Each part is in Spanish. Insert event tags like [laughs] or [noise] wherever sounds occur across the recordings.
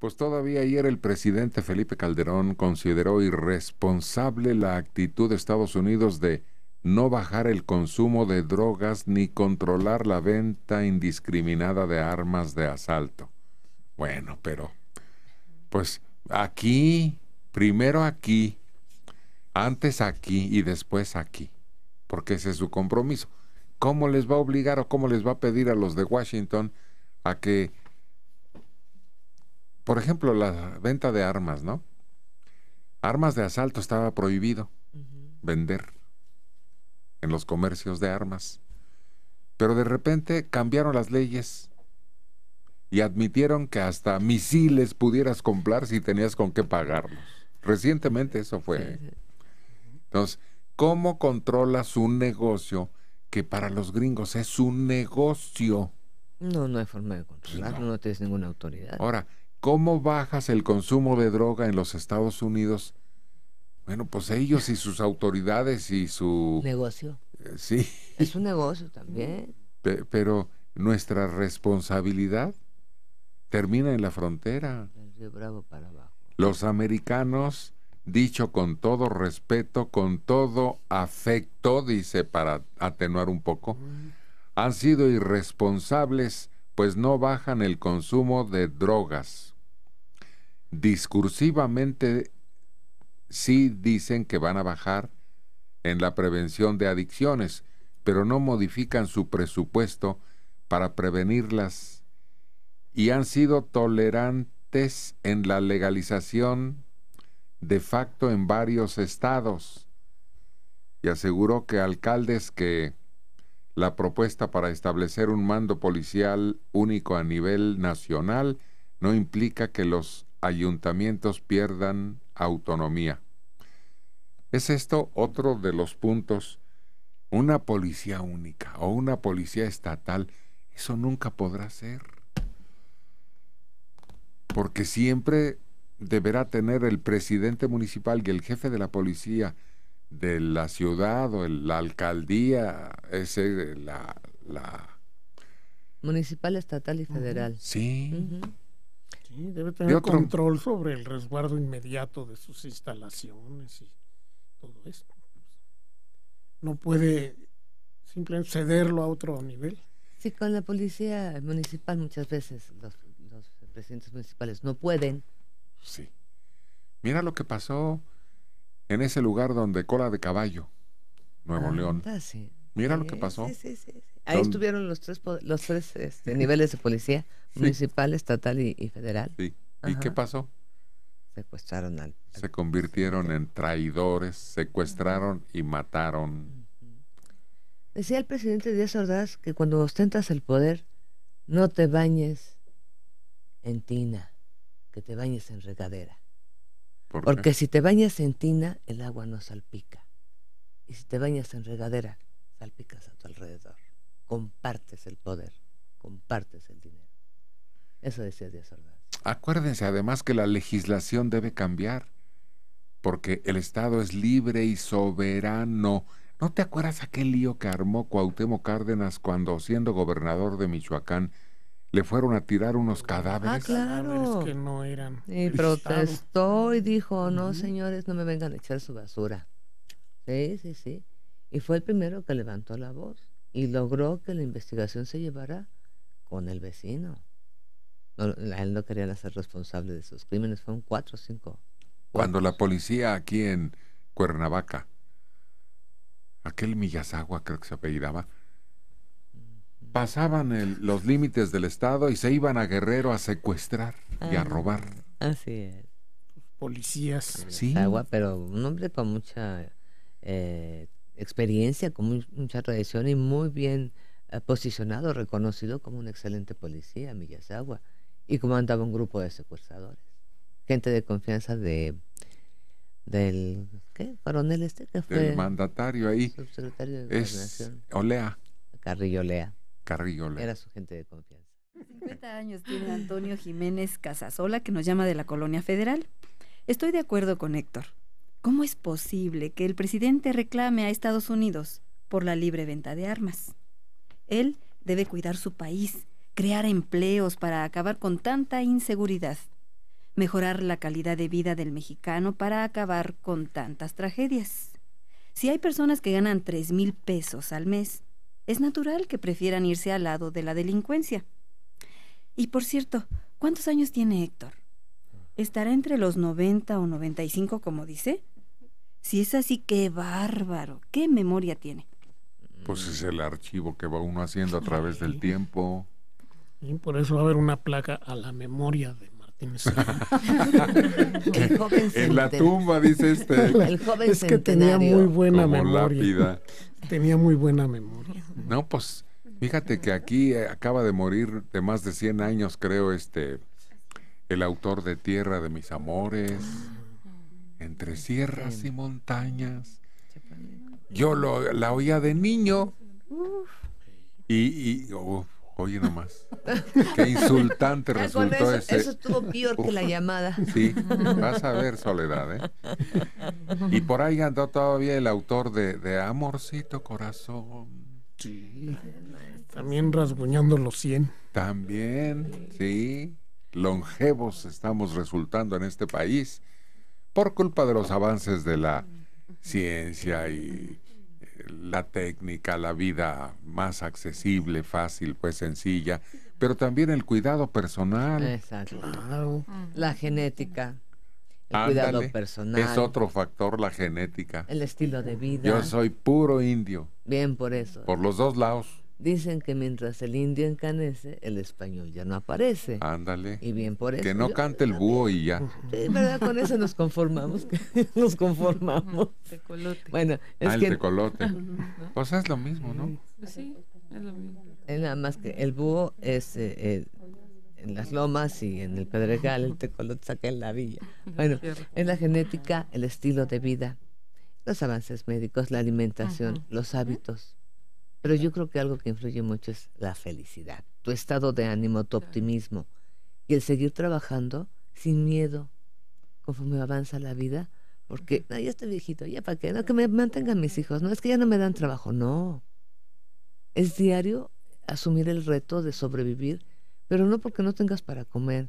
Pues todavía ayer el presidente Felipe Calderón consideró irresponsable la actitud de Estados Unidos de no bajar el consumo de drogas ni controlar la venta indiscriminada de armas de asalto. Bueno, pero pues aquí, primero aquí, antes aquí y después aquí, porque ese es su compromiso. ¿Cómo les va a obligar o cómo les va a pedir a los de Washington a que por ejemplo, la venta de armas, ¿no? Armas de asalto estaba prohibido vender en los comercios de armas. Pero de repente cambiaron las leyes y admitieron que hasta misiles pudieras comprar si tenías con qué pagarlos. Recientemente eso fue. ¿eh? Entonces, ¿cómo controlas un negocio que para los gringos es un negocio? No, no hay forma de controlarlo, no tienes ninguna autoridad. Ahora, ¿Cómo bajas el consumo de droga en los Estados Unidos? Bueno, pues ellos y sus autoridades y su... Negocio. Eh, sí. [laughs] Es un negocio también. pero nuestra responsabilidad termina en la frontera. Bravo para abajo. Los americanos, dicho con todo respeto, con todo afecto, dice para atenuar un poco, han sido irresponsables pues no bajan el consumo de drogas. Discursivamente sí dicen que van a bajar en la prevención de adicciones, pero no modifican su presupuesto para prevenirlas y han sido tolerantes en la legalización de facto en varios estados. Y aseguró que alcaldes que la propuesta para establecer un mando policial único a nivel nacional no implica que los ayuntamientos pierdan autonomía. Es esto otro de los puntos. Una policía única o una policía estatal, eso nunca podrá ser. Porque siempre deberá tener el presidente municipal y el jefe de la policía de la ciudad o la alcaldía, ese, la, la... Municipal, estatal y federal. Sí. debe tener control sobre el resguardo inmediato de sus instalaciones y todo esto. No puede simplemente cederlo a otro nivel. Sí, con la policía municipal muchas veces los, los presidentes municipales no pueden. Sí. Mira lo que pasó en ese lugar donde Cola de Caballo, Nuevo ah, León. Mira lo que pasó. Ahí estuvieron los tres, este, niveles de policía, [laughs] municipal, estatal y, federal. ¿Y qué pasó? Secuestraron Se convirtieron en traidores, secuestraron y mataron. Decía el presidente Díaz Ordaz que cuando ostentas el poder, no te bañes en tina, que te bañes en regadera. Porque si te bañas en tina, el agua no salpica. Y si te bañas en regadera, salpicas a tu alrededor. Compartes el poder, compartes el dinero. Eso decía Díaz Ordaz. Acuérdense además que la legislación debe cambiar, porque el Estado es libre y soberano. ¿No te acuerdas aquel lío que armó Cuauhtémoc Cárdenas cuando, siendo gobernador de Michoacán, le fueron a tirar unos cadáveres. Ah, claro. que no eran. Y protestó y dijo, no, señores, no me vengan a echar su basura. Sí, sí, sí. Y fue el primero que levantó la voz y logró que la investigación se llevara con el vecino. él no quería hacer responsable de sus crímenes, fueron cuatro o cinco. Cuando la policía aquí en Cuernavaca, aquel Millasagua, creo que se apellidaba, pasaban los límites del Estado y se iban a Guerrero a secuestrar y a ah, robar. Así es. Policías. Sí. Agua, pero un hombre con mucha eh, experiencia, con mucha tradición y muy bien eh, posicionado, reconocido como un excelente policía, Agua Y comandaba un grupo de secuestradores. Gente de confianza de del ¿qué? coronel este que fue el mandatario ahí subsecretario de Olea Carrillo Olea era su gente de confianza. 50 años tiene Antonio Jiménez Casasola, que nos llama de la Colonia Federal. Estoy de acuerdo con Héctor. ¿Cómo es posible que el presidente reclame a Estados Unidos por la libre venta de armas? Él debe cuidar su país, crear empleos para acabar con tanta inseguridad, mejorar la calidad de vida del mexicano para acabar con tantas tragedias. Si hay personas que ganan tres mil pesos al mes, es natural que prefieran irse al lado de la delincuencia. Y por cierto, ¿cuántos años tiene Héctor? ¿Estará entre los 90 o 95, como dice? Si es así, qué bárbaro, qué memoria tiene. Pues es el archivo que va uno haciendo a través del tiempo. Y por eso va a haber una placa a la memoria de [laughs] [laughs] en la tumba, dice este. El joven es que tenía muy buena memoria. Tenía muy buena memoria. No, pues fíjate que aquí eh, acaba de morir de más de 100 años, creo, este, el autor de Tierra de mis amores, ah. Entre sierras y montañas. Yo la oía de niño y, y oh, Oye nomás. Qué insultante [laughs] ah, resultó eso, ese. Eso estuvo peor que la llamada. Sí, vas a ver Soledad, ¿eh? Y por ahí andó todavía el autor de, de Amorcito Corazón. Sí. También rasguñando los 100. También, sí. Longevos estamos resultando en este país por culpa de los avances de la ciencia y eh, la técnica, la vida más accesible, fácil, pues sencilla, pero también el cuidado personal. Exacto. La genética. El cuidado personal. Es otro factor la genética. El estilo de vida. Yo soy puro indio. Bien por eso. Por los dos lados. Dicen que mientras el indio encanece, el español ya no aparece. Ándale. Y bien por eso. Que no cante el búho y ya. [laughs] ¿verdad? Con eso nos conformamos. [laughs] nos conformamos. [laughs] Tecolote. Bueno, es ah, el tecolote. Pues es lo mismo, ¿no? Sí, pues es lo mismo. nada más que el búho es eh, eh, en las lomas y en el pedregal, el tecolote saca en la villa. Bueno, es la genética, el estilo de vida, los avances médicos, la alimentación, los hábitos pero yo creo que algo que influye mucho es la felicidad, tu estado de ánimo, tu optimismo y el seguir trabajando sin miedo conforme avanza la vida, porque ya estoy viejito, ya para qué, no, que me mantengan mis hijos, no, es que ya no me dan trabajo, no. Es diario asumir el reto de sobrevivir, pero no porque no tengas para comer,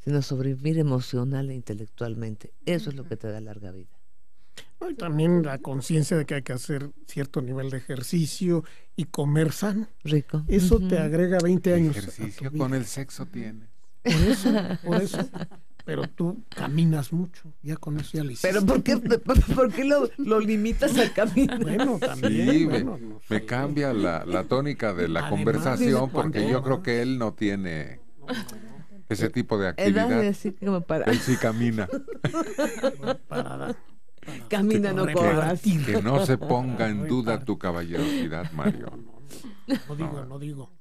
sino sobrevivir emocional e intelectualmente. Eso es lo que te da larga vida también la conciencia de que hay que hacer cierto nivel de ejercicio y comer sano. Rico. Eso te agrega 20 años. Ejercicio con el sexo tienes. Por eso, por eso. Pero tú caminas mucho, ya con eso ya ¿Pero por qué, [laughs] lo, limitas al caminar? Bueno, también. me, cambia la, la, tónica de la conversación porque yo creo que él no tiene... ese tipo de actividad. Él sí camina. [laughs] Camina, no corras. Que no se ponga en duda tu caballerosidad, Mario. No digo, no digo.